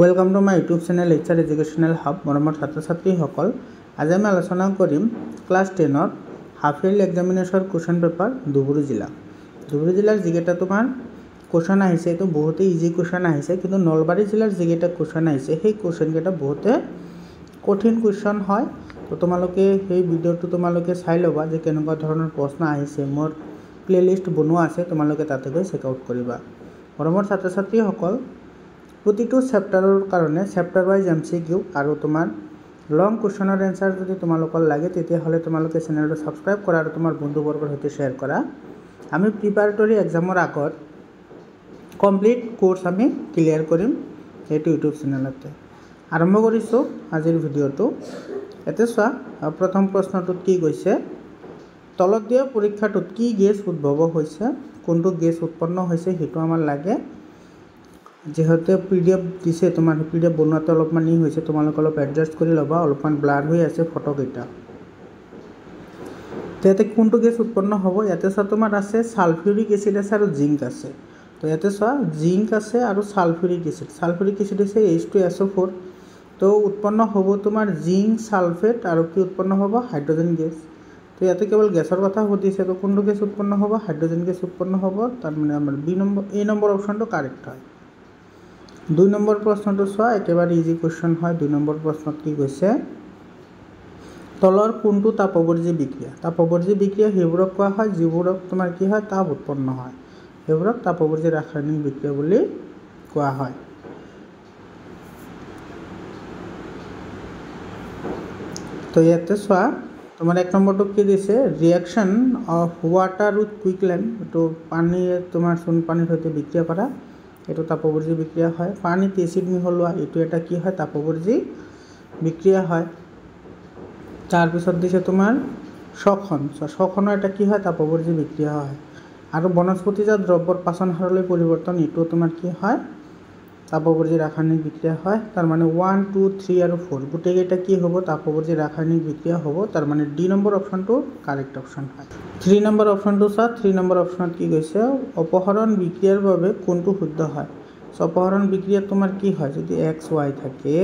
welcome to my YouTube channel ইচ্ছাৰ educational hub মৰমৰ ছাত্ৰ ছাত্ৰীসকল আজি আমি আলোচনা কৰিম ক্লাছ টেনৰ হাফ ইয়াৰলি এক্সামিনেশ্যনৰ কুৱেশ্যন পেপাৰ ধুবুৰী জিলা ধুবুৰী জিলাৰ যিকেইটা তোমাৰ কুৱেশ্যন আহিছে এইটো বহুতেই ইজি কুৱেশ্যন আহিছে কিন্তু নলবাৰী জিলাৰ যিকেইটা কুৱেশ্যন আহিছে সেই কুৱেশ্যনকেইটা বহুতে কঠিন কুৱেশ্যন হয় তো তোমালোকে সেই ভিডিঅ'টো তোমালোকে চাই ল'বা যে কেনেকুৱা ধৰণৰ প্ৰশ্ন আহিছে মোৰ প্লে'লিষ্ট বনোৱা আছে তোমালোকে তাতে গৈ চেক আউট কৰিবা মৰমৰ ছাত্ৰ ছাত্ৰীসকল প্ৰতিটো চেপ্টাৰৰ কাৰণে chapter wise M C Q আৰু তোমাৰ লং কুৱেশ্যনৰ এনচাৰ যদি তোমালোকৰ লাগে তেতিয়াহ'লে তোমালোকে চেনেলটো ছাবস্ক্ৰাইব কৰা আৰু তোমাৰ বন্ধুবৰ্গৰ সৈতে শ্বেয়াৰ কৰা আমি প্ৰিপাৰেটৰী এক্সামৰ আগত কমপ্লিট কোৰ্চ আমি ক্লিয়াৰ কৰিম এইটো ইউটিউব চেনেলতে আৰম্ভ কৰিছোঁ আজিৰ ভিডিঅ'টো এতে চোৱা প্ৰথম প্ৰশ্নটোত কি গৈছে তলত দিয়া পৰীক্ষাটোত কি গেছ উদ্ভৱ হৈছে কোনটো গেছ উৎপন্ন হৈছে সেইটো আমাৰ লাগে যিহেতু পি ডি এফ দিছে তোমাৰ পি ডি এফ বনোৱাতে অলপমান ই হৈছে তোমালোকে অলপ এডজাষ্ট কৰি ল'বা অলপমান ব্লাৰ হৈ আছে ফটোকেইটা ইয়াতে কোনটো গেছ উৎপন্ন হ'ব ইয়াতে চোৱা তোমাৰ আছে ছালফিউৰিক এচিড আছে আৰু জিংক আছে তো ইয়াতে চোৱা জিংক আছে আৰু ছালফিউৰিক এচিড ছালফিউৰিক এচিড হৈছে H two S O' four তো উৎপন্ন হ'ব তোমাৰ জিংক ছালফেট আৰু কি উৎপন্ন হ'ব হাইড্ৰজেন গেছ তো ইয়াতে কেৱল গেছৰ কথা সুধিছে তো কোনটো গেছ উৎপন্ন হ'ব হাইড্ৰজেন গেছ উৎপন্ন হ'ব তাৰমানে আমাৰ বি নম্বৰ এই নম্বৰ অপশ্যনটো কাৰেক্ট হয় দুই নম্বৰ প্ৰশ্নটো চোৱা একেবাৰে ইজি কুৱেশ্যন হয় দুই নম্বৰ প্ৰশ্নত কি কৈছে তলৰ কোনটো তাপবৰ্জী বিক্ৰিয়া তাপবৰ্জী বিক্ৰিয়া সেইবোৰক কোৱা হয় যিবোৰক তোমাৰ কি হয় তাপ উৎপন্ন হয় সেইবোৰক তাপবৰ্জী ৰাসায়নিক বিক্ৰিয়া বুলি কোৱা হয় তো ইয়াতে চোৱা তোমাৰ এক নম্বৰটো কি দিছে reaction of water with quicklime এইটো পানীয়ে তোমাৰ চোন পানীৰ সৈতে বিক্ৰিয়া কৰা এইটো তাপবৰ্জী বিক্ৰিয়া হয় পানীত এচিড মিহলোৱা এইটো এটা কি হয় তাপবৰ্জী বিক্ৰিয়া হয় তাৰপিছত দিছে তোমাৰ সখন শ্বসনৰ এটা কি হয় তাপবৰ্জী বিক্ৰিয়া হয় আৰু বনস্পতিজাত দ্ৰব্যৰ পাচন হারলে পৰিৱৰ্তন এইটো তোমাৰ কি হয় তাপবর্জী রাসায়নিক বিক্রিয়া হয় তার মানে ওয়ান টু থ্রি আর ফোর গোটেই এটা কি হব তাপবর্জী রাসায়নিক বিক্রিয়া হব তার মানে ডি নম্বৰ অপশ্যনটো কাৰেক্ট অপশ্যন হয় থ্ৰী নম্বৰ অপশ্যনটো চা থ্ৰী নম্বৰ অপশ্যনত কি কৈছে অপহৰণ বিক্ৰিয়াৰ বাবে কোনটো শুদ্ধ হয় অপহৰণ বিক্রিয়া তোমাৰ কি হয় যদি এক্স ৱাই থাকে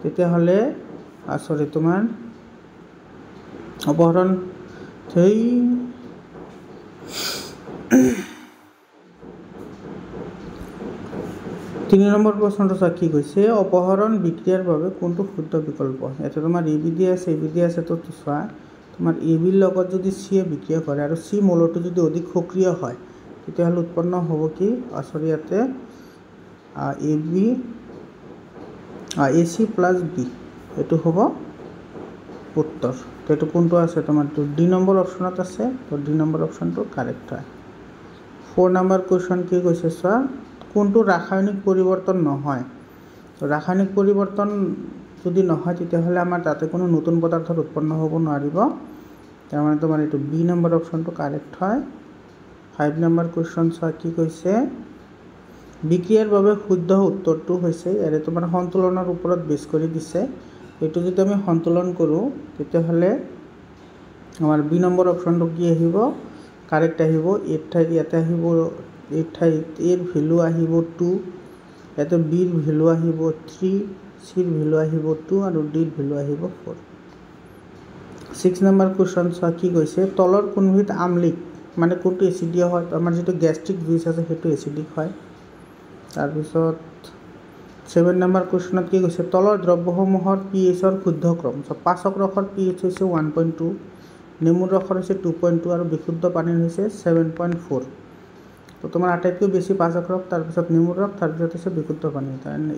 তেতিয়াহ'লে চৰি তোমাৰ অপহৰণ থ্রি তিনি নম্বৰ প্ৰশ্নটো চোৱা কি কৈছে অপহৰণ বিক্ৰিয়াৰ বাবে কোনটো শুদ্ধ বিকল্প ইয়াতে তোমাৰ এ বি ডি আছে এ বি ডি আছে তো চোৱা তোমাৰ এ বিৰ লগত যদি চিয়ে বিক্ৰিয়া কৰে আৰু চি মূলটো যদি অধিক সক্ৰিয় হয় তেতিয়াহ'লে উৎপন্ন হ'ব কি চৰি ইয়াতে A B A C plus B এইটো হ'ব উত্তৰ তো এইটো কোনটো আছে তোমাৰ ডি নম্বৰ অপশ্যনত আছে তো ডি নম্বৰ অপশ্যনটো কাৰেক্ট হয় ফ'ৰ নম্বৰ কুৱেশ্যন কি কৈছে চোৱা কোনটো ৰাসায়নিক পৰিৱৰ্তন নহয় ৰাসায়নিক পৰিৱৰ্তন যদি নহয় তেতিয়াহ'লে আমাৰ তাতে কোনো নতুন পদাৰ্থত উৎপন্ন হ'ব নোৱাৰিব তাৰমানে তোমাৰ এইটো বি নম্বৰ অপশ্যনটো কাৰেক্ট হয় ফাইভ নম্বৰ কুৱেশ্যন চোৱা কি কৈছে বিক্ৰিয়াৰ বাবে শুদ্ধ উত্তৰটো হৈছে ইয়াৰে তোমাৰ সন্তুলনৰ ওপৰত বেছ কৰি দিছে এইটো যদি আমি সন্তুলন কৰোঁ তেতিয়াহ'লে আমাৰ বি নম্বৰ অপশ্যনটো কি আহিব কাৰেক্ট আহিব এইট ইয়াতে আহিব এই ঠাইত এৰ ভেলু আহিব টু ইয়াতে বিৰ ভেলু আহিব থ্ৰী চিৰ ভেলু আহিব টু আৰু ডিৰ ভেলু আহিব ফ'ৰ ছিক্স নম্বৰ কুৱেশ্যন চোৱা কি কৈছে তলৰ কোনবিধ আমলিক মানে কোনটো এচিডিয় হয় আমাৰ যিটো গেষ্ট্ৰিক জুইচ আছে সেইটো এচিডিক হয় তাৰপিছত ছেভেন নম্বৰ কুৱেশ্যনত কি কৈছে তলৰ দ্ৰব্যসমূহৰ পি এইচৰ শুদ্ধ ক্ৰম চ' পাচক ৰসৰ পি এইচ হৈছে ওৱান পইণ্ট টু নেমুৰ ৰসৰ হৈছে টু পইণ্ট টু আৰু বিশুদ্ধ পানীৰ হৈছে ছেভেন পইণ্ট ফ'ৰ তো তোমাৰ আটাইতকৈ বেছি পাচক রক তাৰপিছত নিমুর রক তাৰপিছত হৈছে বিশুদ্ধ পানী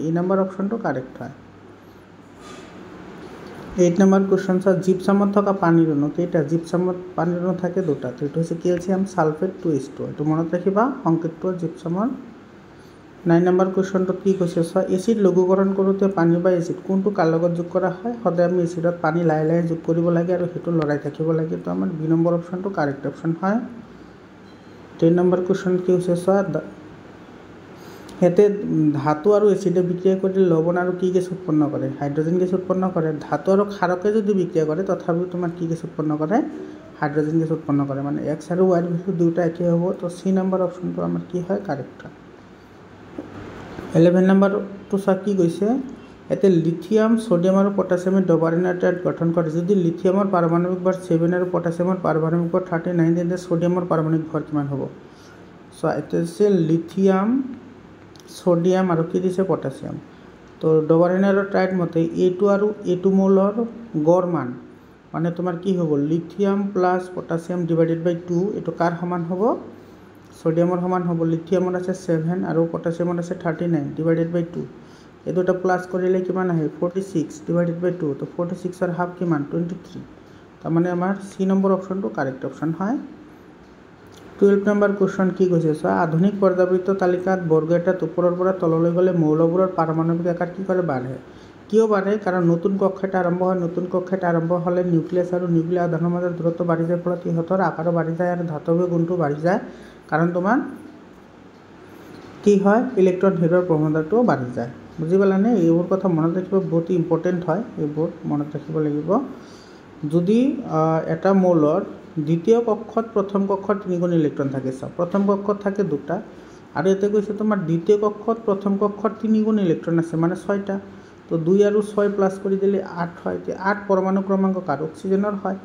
এই নাম্বার অপশ্যনটো কাৰেক্ট হয় এইট নাম্বার কোশ্চেন স্যার জিপসামত থাকা পানির অণু কেইটা এটা জিপসামত পানির অণু থাকে দুটা তো এটা হচ্ছে calcium sulphate two is two এটা মনত রাখিবা অঙ্কিত টু জিপসামৰ নাইন নাম্বাৰ কুৱেশ্যনটোত কি কৈছে স্যার এচিড লঘুকৰণ কৰোঁতে পানী বা এচিড কোনটো কাৰ লগত যোগ কৰা হয় সদায় আমি এচিডত পানী লাহে লাহে যোগ কৰিব লাগে আৰু সেইটো লৰাই থাকিব লাগে তো আমাৰ বি নম্বৰ অপশ্যনটো কাৰেক্ট অপশ্যন হয় তিন নম্বর কোশ্চেন কি হৈছে চোৱা সিহঁতে ধাতু আৰু এচিডে বিক্ৰিয়া কৰি লৱণ আৰু কি গেছ উৎপন্ন কৰে হাইড্ৰজেন গেছ উৎপন্ন কৰে ধাতু আৰু ক্ষাৰকে যদি বিক্ৰিয়া কৰে তথাপিও তোমাৰ কি গেছ উৎপন্ন কৰে হাইড্ৰজেন গেছ উৎপন্ন কৰে মানে এক্স আৰু ৱাইৰ ভেলু দুয়োটা একে হ'ব তো চি নম্বৰ অপশ্যনটো আমাৰ কি হয় কাৰেক্ট এলেভেন নম্বৰটো চোৱা কি গৈছে এতিয়া লিথিয়াম ছডিয়াম আৰু পটাছিয়ামে ডবাৰিনাইট্ৰাইট গঠন কৰে যদি লিথিয়ামৰ পাৰমাণৱিক ভৰ ছেভেন আৰু পটাছিয়ামৰ পাৰমাণৱিক ভৰ থাৰ্টি নাইন তেন্তে ছডিয়ামৰ পাৰমাণৱিক ভৰ কিমান হ'ব চোৱা এতিয়া হৈছে লিথিয়াম ছডিয়াম আৰু কি দিছে পটাছিয়াম তো ডবাৰিনাইট্ৰাইট মতে এইটো আৰু এইটো মূলৰ গড় মান মানে তোমাৰ কি হ'ব lithium plus potassium divided by two এইটো কাৰ সমান হ'ব ছডিয়ামৰ সমান হ'ব লিথিয়ামৰ আছে ছেভেন আৰু পটাছিয়ামৰ আছে thirty nine divided by two এই दुटा प्लस কৰিলে কিমান আহে forty six divided by two তো ফৰ্টি ছিক্সৰ হাফ কিমান টুৱেণ্টি থ্ৰী তাৰমানে আমাৰ চি নম্বৰ অপশ্যনটো কাৰেক্ট অপশ্যন হয় টুৱেল্ভ নম্বৰ কুৱেশ্যন কি কৈছে চোৱা আধুনিক পৰ্যাবৃত্ত তালিকাত বৰ্গ এটাত ওপৰৰ পৰা তললৈ গ'লে মৌলবোৰৰ পাৰমাণৱিক আকাৰ কি কৰে বাঢ়ে কিয় বাঢ়ে কাৰণ নতুন কক্ষেট আৰম্ভ হয় নতুন কক্ষেট আৰম্ভ হ'লে নিউক্লিয়াছ আৰু নিউক্লিয়াৰ আধাৰৰ মাজত দূৰত্ব বাঢ়ি যায় ফলত সিহঁতৰ আকাৰো বাঢ়ি যায় আৰু ধাতৱীয় গুণটো বাঢ়ি যায় কাৰণ তোমাৰ কি হয় ইলেক্ট্ৰন হেৰিয়ৰ প্ৰৱণতাটোও বাঢ়ি যায় বুজিপালানে এইবোৰ কথা মনত ৰাখিব বহুত ইম্পৰ্টেণ্ট হয় এইবোৰ মনত ৰাখিব লাগিব যদি এটা মৌলৰ দ্বিতীয় কক্ষত প্ৰথম কক্ষত তিনিকোণ ইলেক্ট্ৰন থাকে চাওক প্ৰথম কক্ষত থাকে দুটা আৰু এতিয়া কৈছে তোমাৰ দ্বিতীয় কক্ষত প্ৰথম কক্ষত তিনিগুণ ইলেক্ট্ৰন আছে মানে ছয়টা তো দুই আৰু ছয় প্লাছ কৰি দিলে আঠ হয় এতিয়া আঠ পৰমাণু ক্ৰমাংক কাৰ অক্সিজেনৰ হয়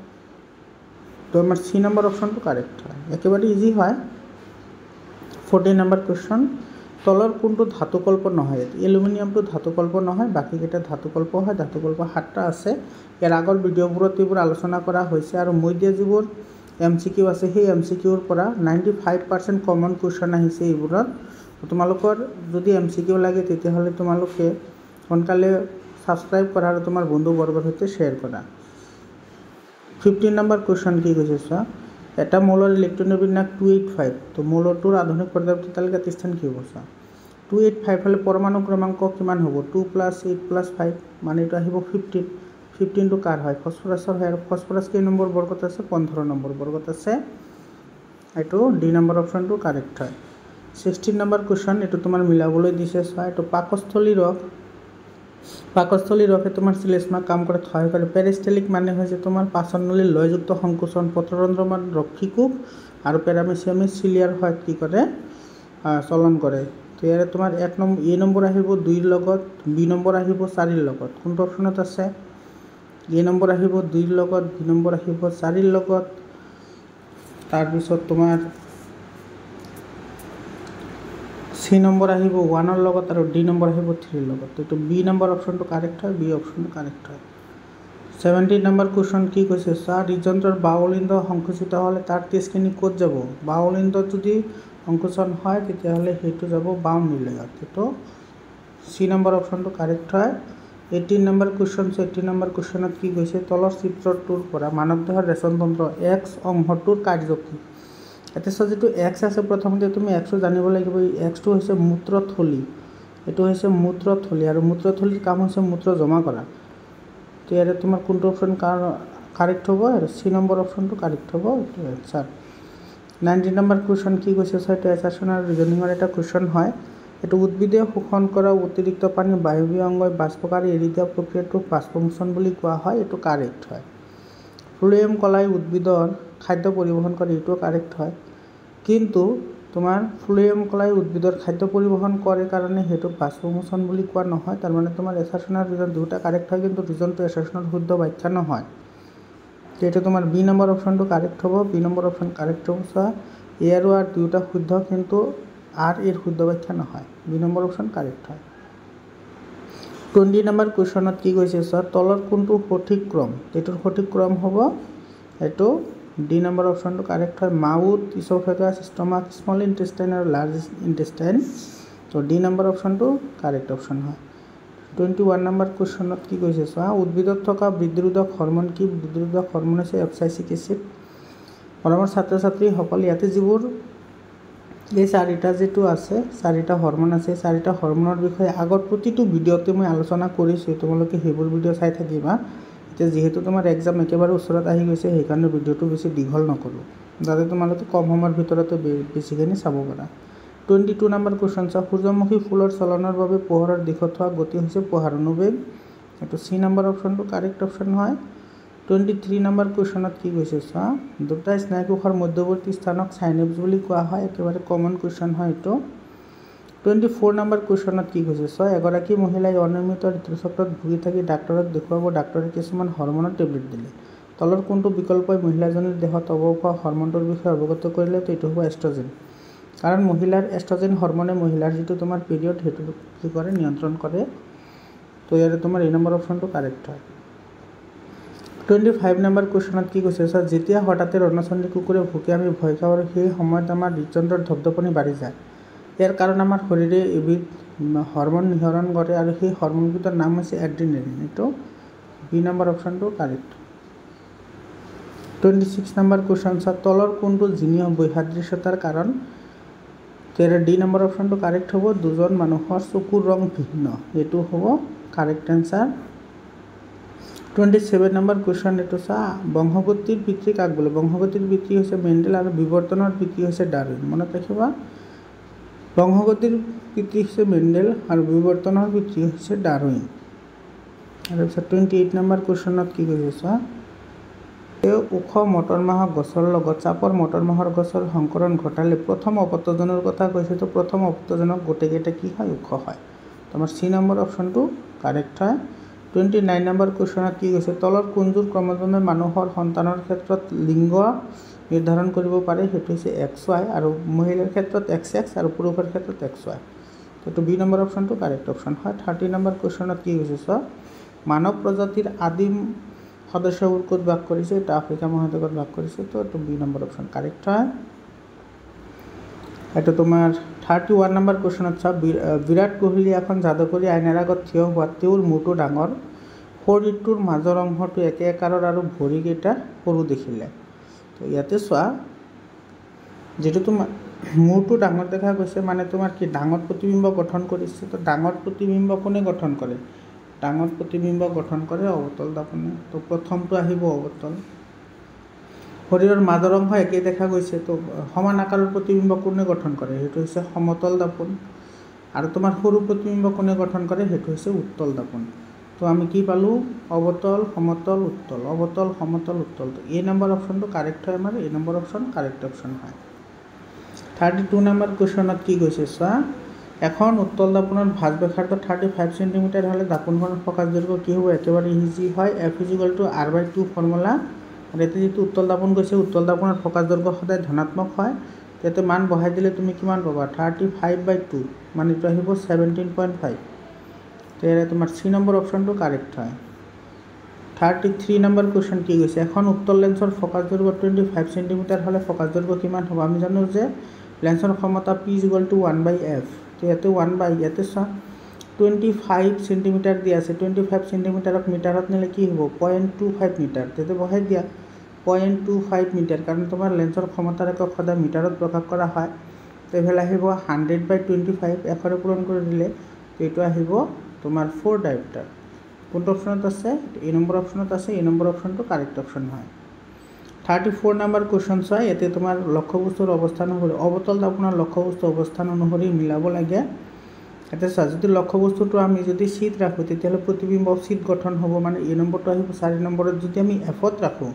তো আমাৰ চি নম্বৰ অপশ্যনটো কাৰেক্ট হয় একেবাৰে ইজি হয় ফৰ্টি নম্বৰ কুৱেশ্যন তলৰ কোনটো ধাতুকল্প নহয় এলুমিনিয়ামটো ধাতুকল্প নহয় বাকীকেইটা ধাতুকল্প হয় ধাতুকল্প সাতটা আছে ইয়াৰ আগৰ ভিডিঅ'বোৰত এইবোৰ আলোচনা কৰা হৈছে আৰু মই দিয়া যিবোৰ এম চি কিউ আছে সেই এম চি কিউৰ পৰা ninety five percent common question আহিছে এইবোৰত তোমালোকৰ যদি এম চি কিউ লাগে তেতিয়াহ'লে তোমালোকে সোনকালে ছাবস্ক্ৰাইব কৰা আৰু তোমাৰ বন্ধুবৰ্গৰ সৈতে শ্বেয়াৰ কৰা ফিফটিন নম্বৰ কুৱেশ্যন কি কৈছে চোৱা এটা মোলৰ ইলেক্ট্ৰনৰ বিন্যাস টু এইট ফাইভ তো মোলৰটোৰ আধুনিক পৰ্যায়ত এতিয়ালৈকে তিষ্ঠান কি হ'ব চোৱা টু এইট ফাইভ হ'লে পৰমাণু ক্ৰমাংক কিমান হ'ব two plus eight plus five মানে এইটো আহিব ফিফটিন ফিফটিনটো কাৰ হয় ফচফৰাছৰ হয় আৰু ফচফৰাছ কেই নম্বৰ বৰ্গত আছে পোন্ধৰ নম্বৰ বৰ্গত আছে এইটো ডি নম্বৰ অপশ্যনটো কাৰেক্ট হয় ছিক্সটিন নম্বৰ কুৱেশ্যন এইটো তোমাৰ মিলাবলৈ দিছে চোৱা এইটো পাকস্থলীৰ ৰস পাকস্থলী ৰসে তোমাৰ চিলেচমাক কাম কৰাত সহায় কৰে পেৰেষ্টেলিক মানে হৈছে তোমাৰ পাচনলী লয়যুক্ত সংকোচন পত্ৰৰন্ধ্ৰমান ৰক্ষী কোষ আৰু পেৰামেচিয়ামে চিলিয়াৰ সহায়ত কি কৰে চলন কৰে তো ইয়াৰে তোমাৰ এক নম্বৰ এ নম্বৰ আহিব দুইৰ লগত বি নম্বৰ আহিব চাৰিৰ লগত কোনটো অপশ্যনত আছে এ নম্বৰ আহিব দুইৰ লগত বি নম্বৰ আহিব চাৰিৰ লগত তাৰপিছত তোমাৰ চি নম্বৰ আহিব ওৱানৰ লগত আৰু ডি নম্বৰ আহিব থ্ৰীৰ লগত তো বি নম্বৰ অপশ্যনটো কাৰেক্ট হয় বি অপশ্যনটো কাৰেক্ট হয় ছেভেণ্টিন নম্বৰ কুৱেশ্যন কি কৈছে ছাৰ ৰিজনটোৰ বাউলিন্দ সংকুচিত হ'লে তাৰ টেষ্টখিনি ক'ত যাব বাউলিন্দত যদি সংকোচন হয় তেতিয়াহ'লে সেইটো যাব বাউণ্ড মিলেগাত তো চি নম্বৰ অপশ্যনটো কাৰেক্ট হয় এইটিন নম্বৰ কুৱেশ্যন আছে এইটিন নম্বৰ কুৱেশ্যনত কি কৈছে তলৰ চিত্ৰটোৰ পৰা মানৱদেহৰ ৰেচন তন্ত্ৰ এক্স অংশটোৰ কাৰ্য কি এতিয়া চোৱা যিটো এক্স আছে প্ৰথমতে তুমি এক্সটো জানিব লাগিব এক্সটো হৈছে মূত্ৰথলি এইটো হৈছে মূত্ৰথলি আৰু মূত্ৰথলিৰ কাম হৈছে মূত্ৰ জমা কৰা তো ইয়াৰে তোমাৰ কোনটো অপশ্যন কাৰেক্ট হ'ব আৰু চি নম্বৰ অপশ্যনটো কাৰেক্ট হ'ব এইটো এনচাৰ নাইণ্টি নম্বৰ কুৱেশ্যন কি কৈছে ছাৰ এইটো এচাৰ্চন আৰু ৰিজনিঙৰ এটা কুৱেশ্যন হয় এইটো উদ্ভিদে শোষণ কৰা অতিৰিক্ত পানী বায়ুবীয় অংগই বাষ্পকাৰী এৰি দিয়া প্ৰক্ৰিয়াটোক বাষ্পমোচন বুলি কোৱা হয় এইটো কাৰেক্ট হয় ফ্লুৱেম কলাই উদ্ভিদৰ খাদ্য পরিবহন কৰে এইটো কাৰেক্ট হয় কিন্তু তোমাৰ ফ্লুয়েম কলাই উদ্ভিদৰ খাদ্য পৰিবহণ কৰে কাৰণে সেইটোক বাষ্পমোচন বুলি কোৱা নহয় তাৰমানে তোমাৰ তোমার আৰু রিজন দুয়োটা কাৰেক্ট হয় কিন্তু ৰিজনটো এছাৰশ্যনৰ শুদ্ধ ব্যাখ্যা নহয় তেতিয়া তোমাৰ বি নম্বৰ অপশ্যনটো কাৰেক্ট হ'ব বি নম্বৰ অপশ্যন কাৰেক্ট হ'ব চা এ ও আৰ দুয়োটা শুদ্ধ কিন্তু আৰ এৰ শুদ্ধ ব্যাখ্যা নহয় বি নম্বৰ অপশ্যন কাৰেক্ট হয় টুৱেণ্টি নম্বর কুৱেশ্যনত কি কৈছে চোৱা তলৰ কোনটো সঠিক ক্ৰম এইটোৰ সঠিক ক্ৰম হ'ব এইটো ডি নাম্বাৰ অপশ্যনটো কাৰেক্ট হয় mouth oesophagus stomach small intestine আৰু লাৰ্জ ইণ্টেষ্টাইন তো ডি নাম্বাৰ অপশ্যনটো কাৰেক্ট অপশ্যন হয় টুৱেণ্টি ওৱান নাম্বাৰ কুৱেশ্যনত কি কৈছে চোৱা উদ্ভিদত থকা বৃদ্ধিৰোধক হৰ্মন কি বৃদ্ধিৰোধক হৰম'ন হৈছে এপচাইচিক এচিড হৰমৰ ছাত্ৰ ছাত্ৰীসকল ইয়াতে যিবোৰ এই চাৰিটা যিটো আছে চাৰিটা হৰ্মন আছে চাৰিটা হৰ্মনৰ বিষয়ে আগৰ প্ৰতিটো ভিডিঅ'তে মই আলোচনা কৰিছোঁ তোমালোকে সেইবোৰ ভিডিঅ' চাই থাকিবা এতিয়া যিহেতু তোমাৰ এক্সাম একেবাৰে ওচৰত আহি গৈছে সেইকাৰণে ভিডিঅ'টো বেছি দীঘল নকৰোঁ যাতে তোমালোকে কম সময়ৰ ভিতৰতে বেছিখিনি চাব পাৰা টুৱেণ্টি টু নম্বৰ কুৱেশ্যন চাওক সূৰ্যমুখী ফুলৰ চলনৰ বাবে পোহৰৰ দিশত হোৱা গতি হৈছে পোহাৰ অনুবেগ এইটো চি নম্বৰ অপশ্যনটো কাৰেক্ট অপশ্যন হয় টুৱেণ্টি থ্ৰী নম্বৰ কুৱেশ্যনত কি কৈছে চোৱা দুটা স্নায়ুকোষৰ মধ্যৱৰ্তী স্থানক চাইনেপছ বুলি কোৱা হয় একেবাৰে কমন কুৱেশ্যন হয় এইটো টুৱেণ্টি ফ'ৰ নাম্বাৰ কুৱেশ্যনত কি কৈছে ছয় এগৰাকী মহিলাই অনিয়মিত ঋতুস্ৰাৱত ভুগি থাকি ডাক্তৰক দেখুৱাব ডাক্তৰে কিছুমান হৰ্মনৰ টেবলেট দিলে তলৰ কোনটো বিকল্পই মহিলাজনীৰ দেহত অৱশেষোৱা হৰ্মনটোৰ বিষয়ে অৱগত কৰিলে তো এইটো হ'ব এষ্ট্ৰজেন কাৰণ মহিলাৰ এষ্ট্ৰজেন হৰ্মনে মহিলাৰ যিটো তোমাৰ পিৰিয়ড সেইটো কি কৰে নিয়ন্ত্ৰণ কৰে তো ইয়াৰে তোমাৰ এই নম্বৰ অপশ্যনটো কাৰেক্ট হয় টুৱেণ্টি ফাইভ নাম্বাৰ কুৱেশ্যনত কি কৈছে ছাৰ যেতিয়া হঠাতে ৰণচণ্ডী কুকুৰে ভুকে আমি ভয় খাওঁ আৰু সেই সময়ত আমাৰ হৃদযন্ত্ৰৰ ধপধপনি বাঢ়ি যায় ইয়াৰ কাৰণ আমাৰ শৰীৰে এবিধ হৰম'ন নিহরণ কৰে আৰু সেই হরমোনবিধর নাম হৈছে এড্ৰিনেলিন এইটো বি নম্বৰ অপশ্যনটো correct twenty six number question চোৱা তলৰ কোনটো জিনীয় বৈসাদৃশ্যতাৰ কাৰণ তেৰ ডি নম্বৰ অপশ্যনটো কাৰেক্ট হ'ব দুজন মানুহৰ চকুৰ ৰং ভিন্ন এইটো হ'ব correct answer twenty seven number question এইটো চা বংশগতিৰ পিতৃ কাক বোলে বংশগতিৰ পিতৃ হৈছে মেণ্ডেল আৰু বিৱৰ্তনৰ পিতৃ হৈছে ডাৰউইন মনত রাখবা বংশগতির পিতৃ হৈছে মেণ্ডেল আৰু বিৱৰ্তনৰ পিতৃ হৈছে ডাৰউইন তাৰপিছত টুৱেণ্টি এইট নম্বর কুৱেশ্যনত কি কৈছে চা তেওঁ ওখ মাহ গছৰ লগত চাপৰ মাহর গছৰ সংকৰণ ঘটালে প্ৰথম অপত্যজনের কথা কৈছে তো প্ৰথম অপত্যজনক গোটেইকেইটা কি হয় ওখ হয় তোমাৰ চি নম্বৰ অপশ্যনটো কাৰেক্ট হয় টুৱেণ্টি নাইন নম্বর কুৱেশ্যনত কি কৈছে তলত কোনযোৰ ক্ৰমজন্মে মানুহৰ সন্তানৰ ক্ষেত্ৰত লিংগ নিৰ্ধাৰণ কৰিব পাৰে সেইটো হৈছে এক্স ৱাই আৰু মহিলাৰ ক্ষেত্ৰত এক্স এক্স আৰু পুৰুষৰ ক্ষেত্ৰত এক্স ৱাই এইটো বি নম্বৰ অপশ্যনটো কাৰেক্ট অপশ্যন হয় থাৰ্টি নম্বৰ কুৱেশ্যনত কি হৈছে চোৱা মানৱ প্ৰজাতিৰ আদিম সদস্যবোৰ ক'ত বাস কৰিছে এইটো আফ্ৰিকা মহাদেশত বাস কৰিছে তো এইটো বি নম্বৰ অপশ্যন কাৰেক্ট হয় এইটো তোমাৰ থাৰ্টি ওৱান নম্বৰ কুৱেশ্যনত চাওক বিৰাট কোহলি এখন যাদুকৰী আইনাৰ আগত থিয় হোৱাত তেওঁৰ মূৰটো ডাঙৰ শৰীৰটোৰ মাজৰ অংশটো একে একাৰৰ আৰু ভৰিকেইটা সৰু দেখিলে তো ইয়াতে চোৱা যিটো তোমাৰ মূৰটো ডাঙৰ দেখা গৈছে মানে তোমাৰ কি ডাঙৰ প্ৰতিবিম্ব গঠন কৰিছে তো ডাঙৰ প্ৰতিবিম্ব কোনে গঠন কৰে ডাঙৰ প্ৰতিবিম্ব গঠন কৰে অৱতল দাপোনে তো প্ৰথমটো আহিব অৱতল শৰীৰৰ মাজৰ অংশ একেই দেখা গৈছে তো সমান আকাৰৰ প্ৰতিবিম্ব কোনে গঠন কৰে সেইটো হৈছে সমতল দাপোন আৰু তোমাৰ সৰু প্ৰতিবিম্ব কোনে গঠন কৰে সেইটো হৈছে উত্তল দাপোন তো আমি কি পালোঁ অবতল সমতল উত্তল অৱতল সমতল উত্তল তো এই নম্বৰ অপশ্যনটো কাৰেক্ট হয় আমার এই নম্বৰ অপশ্যন কাৰেক্ট অপশ্যন হয় থাৰ্টি টু নম্বর কুৱেশ্যনত কি কৈছে চা এখন উত্তল দাপোনৰ ভাঁজ বেখাৰ্ধ থাৰ্টি ফাইভ চেণ্টিমিটাৰ হ'লে দাপোনখনৰ ফকাচ দৈর্ঘ্য কি হ'ব একেবাৰে ইজি হয় F equal to R by two formula আৰু যেহেতু যিটো উত্তল দাপোন গৈছে উত্তল দাপনের ফকাচ দৈর্ঘ্য সদায় ধনাত্মক হয় তাতে মান বঢ়াই দিলে তুমি কিমান পাবা থাৰ্টি ফাইভ বাই টু মানে এইটো আহিব সেভেন্টিন পইণ্ট ফাইভ তাহলে তোমাৰ থ্ৰী নম্বৰ অপশ্যনটো কাৰেক্ট হয় থাৰ্টি থ্ৰী নম্বৰ কুৱেশ্যন কি কৈছে এখন উত্তৰ লেন্সৰ ফ'কাছ দৈৰ্ঘ্য টুৱেণ্টি ফাইভ চেণ্টিমিটাৰ হ'লে ফ'কাছ দৈৰ্ঘ্য কিমান হ'ব আমি জানো যে লেন্সৰ ক্ষমতা P is to one by F তো ইয়াতে ওৱান বাই ইয়াতে চোৱা টুৱেণ্টি ফাইভ চেণ্টিমিটাৰ দিয়া আছে টুৱেণ্টি ফাইভ চেণ্টিমিটাৰক মিটাৰত নিলে কি হ'ব পইণ্ট টু ফাইভ মিটাৰ তেতিয়া বহাই দিয়া পইণ্ট টু ফাইভ মিটাৰ কাৰণ তোমাৰ লেন্সৰ ক্ষমতাৰ একক সদায় মিটাৰত প্ৰকাশ কৰা হয় তো আহিব হাণ্ড্ৰেড বাই টুৱেণ্টি ফাইভ এশৰে পূৰণ কৰি দিলে এইটো আহিব তোমাৰ ফ'ৰ ডাইপটার কোনটো অপশ্যনত আছে এই নম্বৰ অপশ্যনত আছে এই নম্বৰ অপশ্যনটো কাৰেক্ট অপশ্যন হয় থাৰ্টি ফ'ৰ নাম্বাৰ কুৱেশ্যন চাই ইয়াতে তোমাৰ লক্ষ্যবস্তুৰ অৱস্থান অনুসৰি অৱতলত আপোনাৰ লক্ষ্যবস্তু অৱস্থান অনুসৰি মিলাব লাগে এতিয়া চোৱা যদি লক্ষ্যবস্তুটো আমি যদি চিট ৰাখোঁ তেতিয়াহ'লে প্ৰতিবিম্ব চিট গঠন হ'ব মানে এই নম্বৰটো আহিব চাৰি নম্বৰত যদি আমি এফত ৰাখোঁ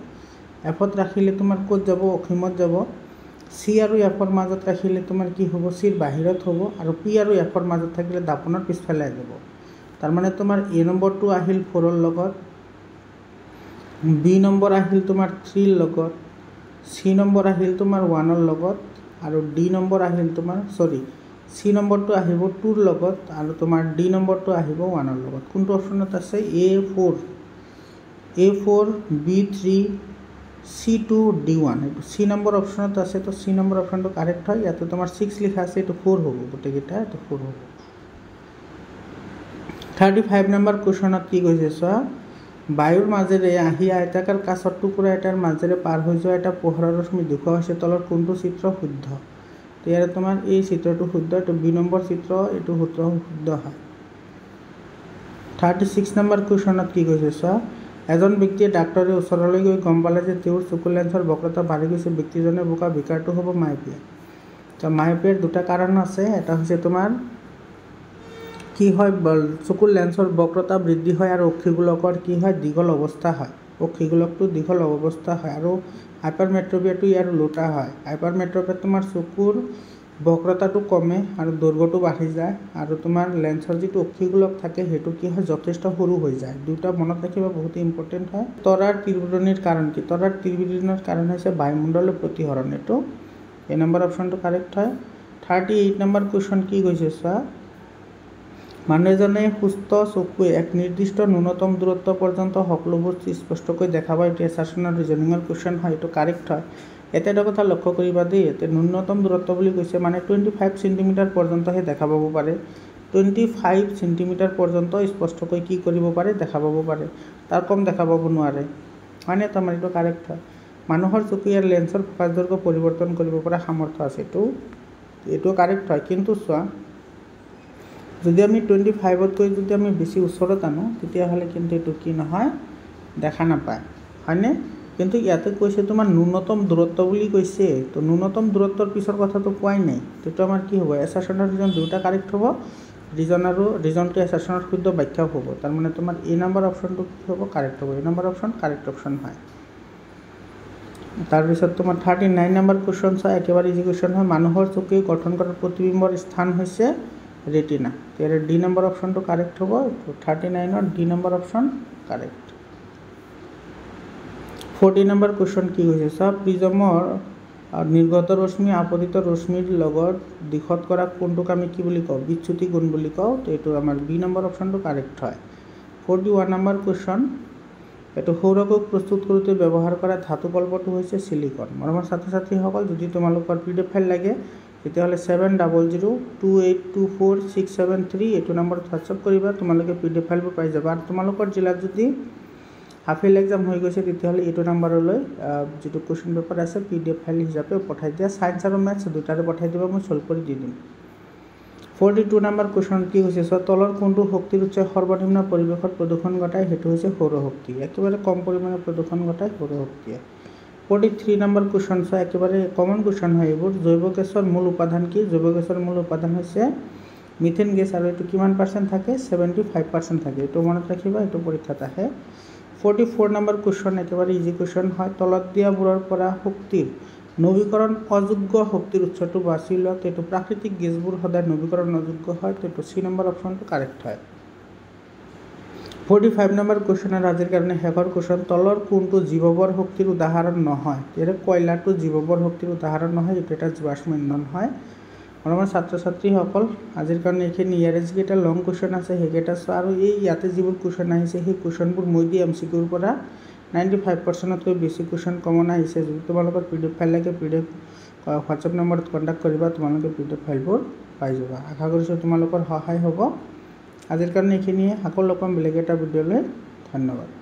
এফত ৰাখিলে তোমাৰ ক'ত যাব অসীমত যাব চি আৰু এফৰ মাজত ৰাখিলে তোমাৰ কি হ'ব চিৰ বাহিৰত হ'ব আৰু পি আৰু এফৰ মাজত থাকিলে দাপোনৰ পিছফালে যাব তাৰমানে তোমাৰ এ নম্বৰটো আহিল ফ'ৰৰ লগত বি নম্বৰ আহিল তোমাৰ থ্ৰীৰ লগত চি নম্বৰ আহিল তোমাৰ ওৱানৰ লগত আৰু ডি নম্বৰ আহিল তোমাৰ চৰি চি নম্বৰটো আহিব টুৰ লগত আৰু তোমাৰ ডি নম্বৰটো আহিব ওৱানৰ লগত কোনটো অপশ্যনত আছে A four A four B three C two D one এইটো চি নম্বৰ অপশ্যনত আছে তো চি নম্বৰ অপশ্যনটো কাৰেক্ট হয় ইয়াতে তোমাৰ ছিক্স লিখা আছে এইটো ফ'ৰ হ'ব গোটেইকেইটা এইটো ফ'ৰ হ'ব থাৰ্টি ফাইভ নম্বৰ কুৱেশ্যনত কি কৈছে চোৱা বায়ুৰ মাজেৰে আহি আয়তাকাৰ কাছৰ টুকুৰা এটাৰ মাজেৰে পাৰ হৈ যোৱা এটা পোহৰৰ ৰশ্মি দেখুওৱা হৈছে তলত কোনটো চিত্ৰ শুদ্ধ ইয়াৰে তোমাৰ এই চিত্ৰটো শুদ্ধ এইটো দুই নম্বৰ চিত্ৰ এইটো সূত্ৰ শুদ্ধ হয় থাৰ্টি ছিক্স নম্বৰ কুৱেশ্যনত কি কৈছে চোৱা এজন ব্যক্তিয়ে ডাক্তৰে ওচৰলৈ গৈ গম পালে যে তেওঁৰ চকু লেন্সৰ বক্ৰতা বাঢ়ি গৈছে ব্যক্তিজনে বোকা বিকাৰটো হ'ব মায়'পিয়া তো মায়'পিয়াৰ দুটা কাৰণ আছে এটা হৈছে তোমাৰ কি হয় চকুৰ লেন্সৰ বক্রতা বৃদ্ধি হয় আৰু অক্ষিগোলকৰ কি হয় দীঘল অৱস্থা হয় অক্ষিগোলকটো দীঘল অৱস্থা হয় আৰু হাইপাৰমেট্ৰপিয়াটো ইয়াৰ লোটা হয় হাইপাৰমেট্ৰপিয়াত তোমাৰ চকুৰ বক্ৰতাটো কমে আৰু দৈৰ্ঘ্যটো বাঢ়ি যায় আৰু তোমাৰ লেন্সৰ যিটো অক্ষিগোলক থাকে সেইটো কি হয় যথেষ্ট সৰু হৈ যায় দুটা মনত ৰাখিব বহুত ইম্পৰ্টেণ্ট হয় তৰাৰ তীব্ৰণীৰ কাৰণ কি তৰাৰ তীব্ৰণীৰ কাৰণ হৈছে বায়ুমণ্ডলৰ প্ৰতিহৰণ এইটো এই নম্বর অপশ্যনটো কাৰেক্ট হয় থাৰ্টি এইট নম্বর কুৱেশ্যন কি কৈছে চোৱা মানুহজনে সুস্থ চকুৱে এক নিৰ্দিষ্ট ন্যূনতম দূৰত্ব পৰ্যন্ত সকলোবোৰ স্পষ্টকৈ দেখা পায় এতিয়া শ্বাসনৰ ৰিজনিঙৰ কুৱেশ্যন হয় এইটো কাৰেক্ট হয় এটা কথা লক্ষ্য কৰিবা দেই এতিয়া ন্যূনতম দূৰত্ব বুলি কৈছে মানে টুৱেণ্টি ফাইভ চেণ্টিমিটাৰ পৰ্যন্তহে দেখা পাব পাৰে টুৱেণ্টি ফাইভ চেণ্টিমিটাৰ পৰ্যন্ত স্পষ্টকৈ কি কৰিব পাৰে দেখা পাব পাৰে তাৰ কম দেখা পাব নোৱাৰে হয়নে তাৰমানে এইটো কাৰেক্ট হয় মানুহৰ চকু ইয়াৰ লেন্সৰ ফ'কাছ পৰিৱৰ্তন কৰিব পৰা সামৰ্থ্য আছে এইটো এইটো কাৰেক্ট হয় কিন্তু চোৱা যদি আমি টুৱেণ্টি ফাইভতকৈ যদি আমি বেছি ওচৰত আনো তেতিয়াহ'লে কিন্তু এইটো কি নহয় দেখা নাপায় হয়নে কিন্তু ইয়াতে কৈছে তোমাৰ ন্যূনতম দূৰত্ব বুলি কৈছে তো ন্যূনতম দূৰত্বৰ পিছৰ কথাটো কোৱাই নাই তেতিয়া আমাৰ কি হ'ব এছাৰচনৰ ৰিজন দুয়োটা কাৰেক্ট হ'ব ৰিজন আৰু ৰিজনটো এছাৰচনত শুদ্ধ ব্যাখ্যাও হ'ব তাৰমানে তোমাৰ এই নম্বৰ অপশ্যনটো কি হ'ব কাৰেক্ট হ'ব এই নম্বৰ অপশ্যন কাৰেক্ট অপশ্যন হয় তাৰপিছত তোমাৰ থাৰ্টি নাইন নম্বৰ কুৱেশ্যন চাই একেবাৰে ইজি কুৱেশ্যন হয় মানুহৰ চকুৰ গঠন কৰাৰ প্ৰতিবিম্বৰ স্থান হৈছে ৰেটিনা তো ডি নাম্বার অপশ্যনটো কাৰেক্ট হব থাৰ্টি নাইনত নাইনের D number option correct forty number question কি হৈছে চা প্ৰিজমৰ নিৰ্গত ৰশ্মি আপতিত ৰশ্মিৰ লগত দিশত কৰা কোনটোক আমি কি বুলি কওঁ বিচ্যুতি গুণ বুলি কওঁ তো এইটো আমাৰ বি নম্বৰ অপশ্যনটো কাৰেক্ট হয় ফৰ্টি ওৱান নম্বৰ কুৱেশ্যন এইটো সৌৰকক প্ৰস্তুত কৰোঁতে ব্যৱহাৰ কৰা ধাতু কল্পটো হৈছে চিলিকন মৰমৰ ছাত্ৰ ছাত্ৰীসকল যদি তোমালোকৰ পি ডি এফ ফাইল লাগে তেতিয়াহ'লে seven double zero' two eight two four six seven three এইটো নম্বৰত হোৱাটছআপ কৰিবা তোমালোকে পি ডি এফ ফাইলবোৰ পাই যাবা আৰু তোমালোকৰ জিলাত যদি হাফ ইল এক্সাম হৈ গৈছে তেতিয়াহ'লে এইটো নম্বৰলৈ যিটো কুৱেশ্যন পেপাৰ আছে পি ডি এফ ফাইল হিচাপে পঠাই দিয়া ছায়েন্স আৰু মেথছ দুটাৰে পঠাই দিবা মই চল্ভ কৰি দি দিম ফৰ্টি টু নম্বৰ কুৱেশ্যন কি হৈছে চ' তলৰ কোনটো শক্তিৰ উৎসই সৰ্বনিম্ন পৰিৱেশত প্ৰদূষণ ঘটায় সেইটো হৈছে সৌৰশক্তি একেবাৰে কম পৰিমাণে প্ৰদূষণ ঘটায় সৌৰশক্তিয়ে ফোর্টি থ্রি নাম্বার সো একেবারে কমন কোশ্চন হয় এবার জৈব গ্যাসের মূল উপাদান কি জৈব গ্যাসের মূল উপাদান হচ্ছে মিথেন গ্যাস আর এটা কিমান পার্সেন্ট থাকে সেভেন্টি ফাইভ পার্সেন্ট থাকে এটা মনত ৰাখিবা এটা পৰীক্ষাত আহে ফৰ্টি ফ'ৰ নম্বৰ কুৱেশ্যন একেবাৰে ইজি কুৱেশ্যন হয় তলত দিয়া পৰা শক্তিৰ নৱীকৰণ অযোগ্য শক্তিৰ উৎসটো বাছি লোৱা এইটো প্ৰাকৃতিক গেছবোৰ সদায় নৱীকৰণ অযোগ্য হয় এইটো চি নম্বৰ অপশ্যনটো কাৰেক্ট হয় ফোর্টি ফাইভ নম্বর কোশ্চেনের আজিৰ কাৰণে শেষৰ কোশ্চেন তলৰ কোনটো জীৱবৰ শক্তিৰ উদাহৰণ নহয় এর কয়লাটো জীববর শক্তিৰ উদাহৰণ নহয় এটা এটা জীবাশ্ম ইন্ধন হয় আমাৰ ছাত্ৰ ছাত্ৰীসকল আজিৰ কাৰণে এইখিনি ইয়াৰে যিকেইটা লং কুৱেশ্যন আছে সেইকেইটা চোৱা আৰু এই ইয়াতে যিবোৰ কুৱেশ্যন আহিছে সেই কুৱেশ্যনবোৰ মই দিয়ে এম চি কিউৰ পৰা নাইণ্টি ফাইভ পাৰ্চেণ্টতকৈ বেছি কুৱেশ্যন কমন আহিছে যদি তোমালোকৰ পি ডি এফ ফাইল লাগে পি ডি এফ হোৱাটছএপ নম্বৰত কণ্টেক্ট কৰিবা তোমালোকে পি ডি এফ ফাইলবোৰ পাই যাবা আশা কৰিছোঁ তোমালোকৰ সহায় হ'ব আজিৰ কাৰণে এইখিনিয়ে আকৌ লগ পাম বেলেগ এটা ভিডিঅ'লৈ ধন্যবাদ